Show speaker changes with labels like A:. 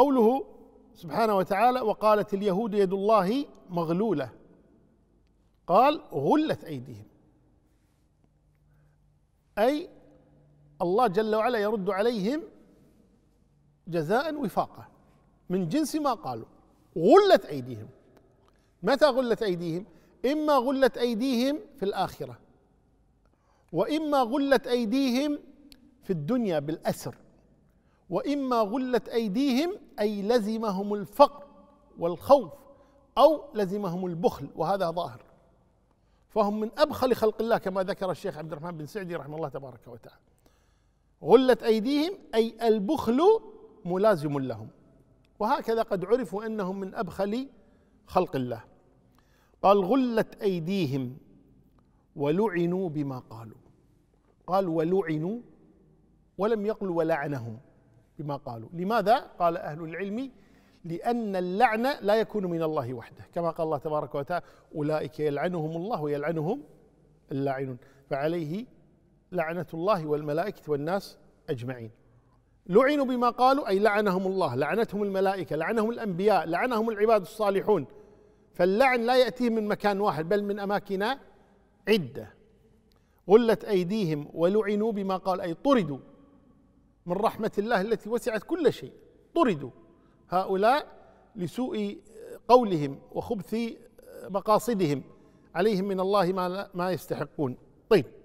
A: قوله سبحانه وتعالى وقالت اليهود يد الله مغلوله قال غلت ايديهم اي الله جل وعلا يرد عليهم جزاء وفاقه من جنس ما قالوا غلت ايديهم متى غلت ايديهم اما غلت ايديهم في الاخره واما غلت ايديهم في الدنيا بالاسر واما غلت ايديهم اي لزمهم الفقر والخوف او لزمهم البخل وهذا ظاهر فهم من ابخل خلق الله كما ذكر الشيخ عبد الرحمن بن سعدي رحمه الله تبارك وتعالى غلت ايديهم اي البخل ملازم لهم وهكذا قد عرفوا انهم من ابخل خلق الله قال غلت ايديهم ولعنوا بما قالوا قال ولعنوا ولم يقل ولعنهم بما قالوا لماذا قال أهل العلم لأن اللعن لا يكون من الله وحده كما قال الله تبارك وتعالى أولئك يلعنهم الله ويلعنهم اللاعنون فعليه لعنة الله والملائكة والناس أجمعين لعنوا بما قالوا أي لعنهم الله لعنتهم الملائكة لعنهم الأنبياء لعنهم العباد الصالحون فاللعن لا يأتيه من مكان واحد بل من أماكن عدة غلت أيديهم ولعنوا بما قال أي طردوا من رحمة الله التي وسعت كل شيء طردوا هؤلاء لسوء قولهم وخبث مقاصدهم عليهم من الله ما, ما يستحقون طيب